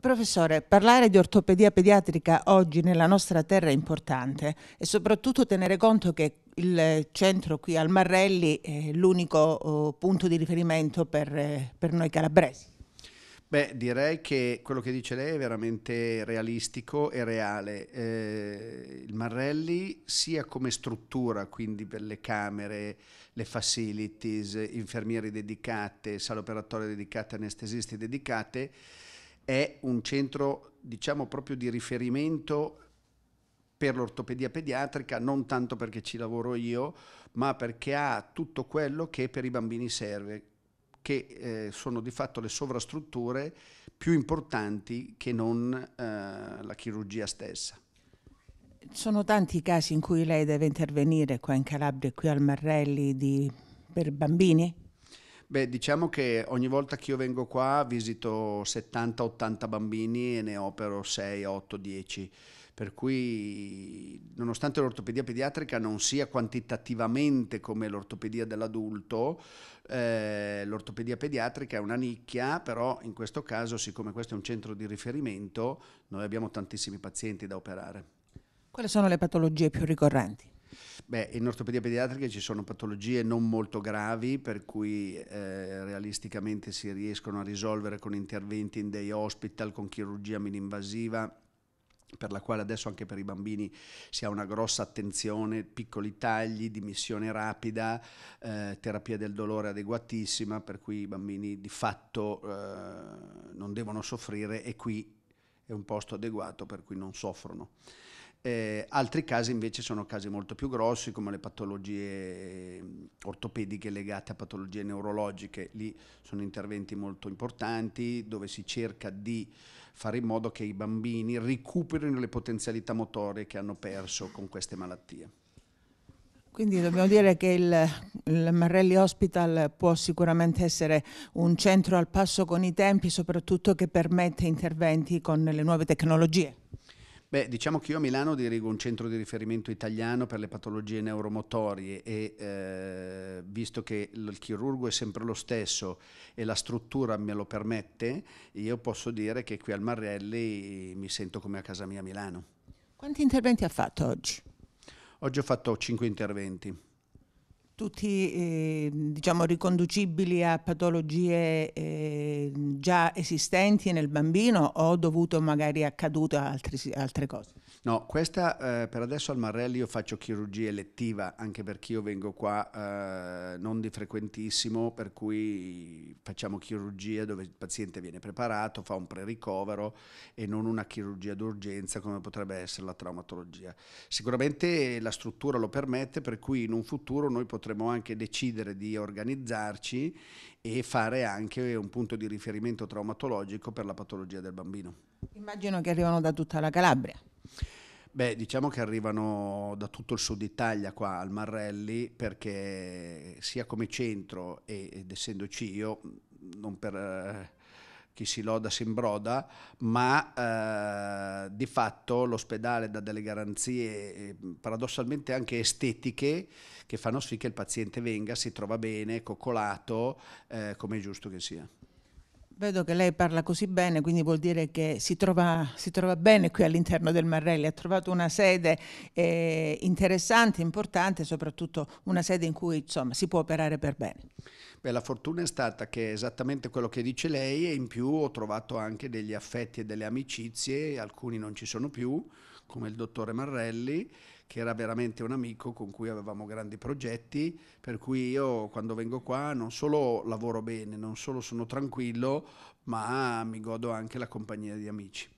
Professore, parlare di ortopedia pediatrica oggi nella nostra terra è importante e soprattutto tenere conto che il centro qui al Marrelli è l'unico oh, punto di riferimento per, per noi calabresi. Beh, direi che quello che dice lei è veramente realistico e reale. Eh, il Marrelli, sia come struttura, quindi per le camere, le facilities, infermieri dedicate, sale operatorie dedicate, anestesisti dedicate, è un centro, diciamo, proprio di riferimento per l'ortopedia pediatrica, non tanto perché ci lavoro io, ma perché ha tutto quello che per i bambini serve, che eh, sono di fatto le sovrastrutture più importanti che non eh, la chirurgia stessa. Sono tanti i casi in cui lei deve intervenire qua in Calabria e qui al Marrelli di, per bambini? Beh, diciamo che ogni volta che io vengo qua visito 70-80 bambini e ne opero 6, 8, 10 per cui nonostante l'ortopedia pediatrica non sia quantitativamente come l'ortopedia dell'adulto, eh, l'ortopedia pediatrica è una nicchia, però in questo caso, siccome questo è un centro di riferimento, noi abbiamo tantissimi pazienti da operare. Quali sono le patologie più ricorrenti? Beh, in ortopedia pediatrica ci sono patologie non molto gravi per cui eh, realisticamente si riescono a risolvere con interventi in day hospital, con chirurgia mini-invasiva per la quale adesso anche per i bambini si ha una grossa attenzione, piccoli tagli, dimissione rapida, eh, terapia del dolore adeguatissima, per cui i bambini di fatto eh, non devono soffrire e qui è un posto adeguato per cui non soffrono. Eh, altri casi invece sono casi molto più grossi come le patologie mm, ortopediche legate a patologie neurologiche, lì sono interventi molto importanti dove si cerca di fare in modo che i bambini recuperino le potenzialità motorie che hanno perso con queste malattie. Quindi dobbiamo dire che il, il, Marrelli Hospital può sicuramente essere un centro al passo con i tempi, soprattutto che permette interventi con le nuove tecnologie. Beh, diciamo che io a Milano dirigo un centro di riferimento italiano per le patologie neuromotorie e eh, visto che il chirurgo è sempre lo stesso e la struttura me lo permette, io posso dire che qui al Marrelli mi sento come a casa mia a Milano. Quanti interventi ha fatto oggi? Oggi ho fatto 5 interventi tutti eh, diciamo, riconducibili a patologie eh, già esistenti nel bambino o dovuto magari accadute a altri, altre cose? No, questa eh, per adesso al Marrelli io faccio chirurgia elettiva anche perché io vengo qua eh, non di frequentissimo, per cui facciamo chirurgia dove il paziente viene preparato, fa un pre-ricovero e non una chirurgia d'urgenza come potrebbe essere la traumatologia. Sicuramente la struttura lo permette, per cui in un futuro noi potremo potremmo anche decidere di organizzarci e fare anche un punto di riferimento traumatologico per la patologia del bambino. Immagino che arrivano da tutta la Calabria. Beh, diciamo che arrivano da tutto il sud Italia qua al Marrelli perché sia come centro ed essendoci io, non per eh, chi si loda si imbroda, ma eh, di fatto l'ospedale dà delle garanzie eh, paradossalmente anche estetiche che fanno sì che il paziente venga, si trova bene, coccolato, eh, come è giusto che sia. Vedo che lei parla così bene, quindi vuol dire che si trova, si trova bene qui all'interno del Marrelli, ha trovato una sede eh, interessante, importante, soprattutto una sede in cui insomma, si può operare per bene. Beh, la fortuna è stata che è esattamente quello che dice lei e in più ho trovato anche degli affetti e delle amicizie, alcuni non ci sono più, come il dottore Marrelli, che era veramente un amico con cui avevamo grandi progetti, per cui io quando vengo qua non solo lavoro bene, non solo sono tranquillo, ma mi godo anche la compagnia di amici.